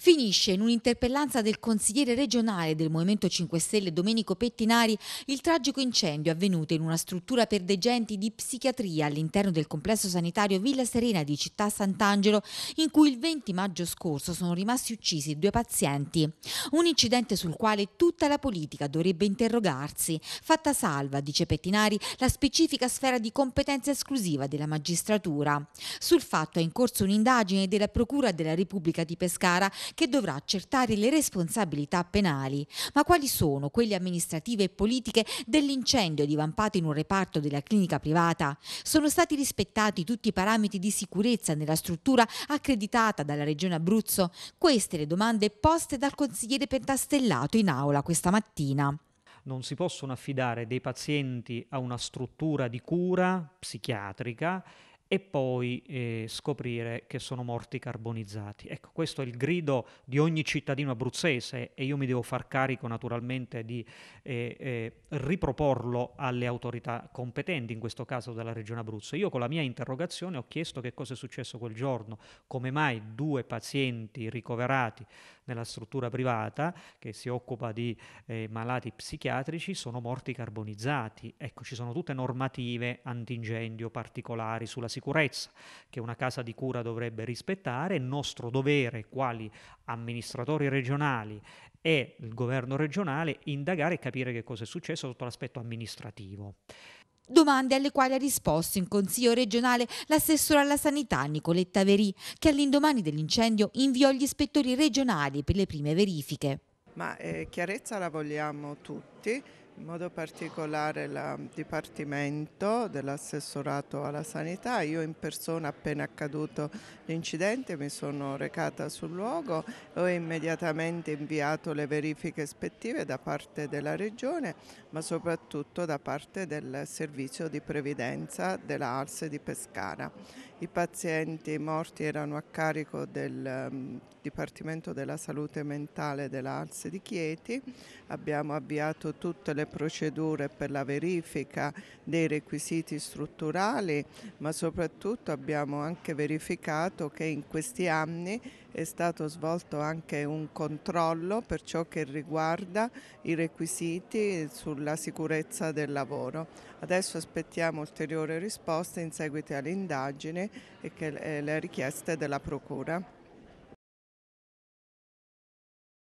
Finisce in un'interpellanza del consigliere regionale del Movimento 5 Stelle Domenico Pettinari il tragico incendio avvenuto in una struttura per degenti di psichiatria all'interno del complesso sanitario Villa Serena di Città Sant'Angelo in cui il 20 maggio scorso sono rimasti uccisi due pazienti. Un incidente sul quale tutta la politica dovrebbe interrogarsi, fatta salva, dice Pettinari, la specifica sfera di competenza esclusiva della magistratura. Sul fatto è in corso un'indagine della Procura della Repubblica di Pescara che dovrà accertare le responsabilità penali. Ma quali sono quelle amministrative e politiche dell'incendio divampato in un reparto della clinica privata? Sono stati rispettati tutti i parametri di sicurezza nella struttura accreditata dalla Regione Abruzzo? Queste le domande poste dal consigliere Pentastellato in aula questa mattina non si possono affidare dei pazienti a una struttura di cura psichiatrica e poi eh, scoprire che sono morti carbonizzati. Ecco, questo è il grido di ogni cittadino abruzzese e io mi devo far carico naturalmente di eh, eh, riproporlo alle autorità competenti, in questo caso della Regione Abruzzo. Io con la mia interrogazione ho chiesto che cosa è successo quel giorno, come mai due pazienti ricoverati nella struttura privata che si occupa di eh, malati psichiatrici sono morti carbonizzati. Ecco, ci sono tutte normative antincendio particolari sulla situazione sicurezza che una casa di cura dovrebbe rispettare, è nostro dovere quali amministratori regionali e il governo regionale indagare e capire che cosa è successo sotto l'aspetto amministrativo. Domande alle quali ha risposto in Consiglio regionale l'assessore alla sanità Nicoletta Verì, che all'indomani dell'incendio inviò gli ispettori regionali per le prime verifiche. Ma eh, chiarezza la vogliamo tutti, in modo particolare il Dipartimento dell'assessorato alla sanità. Io in persona appena accaduto l'incidente mi sono recata sul luogo e ho immediatamente inviato le verifiche ispettive da parte della Regione ma soprattutto da parte del Servizio di Previdenza della ALSE di Pescara. I pazienti morti erano a carico del mm, Dipartimento della Salute Mentale della ALSE di Chieti. Abbiamo avviato tutte le procedure per la verifica dei requisiti strutturali, ma soprattutto abbiamo anche verificato che in questi anni è stato svolto anche un controllo per ciò che riguarda i requisiti sulla sicurezza del lavoro. Adesso aspettiamo ulteriori risposte in seguito all'indagine e eh, le richieste della Procura.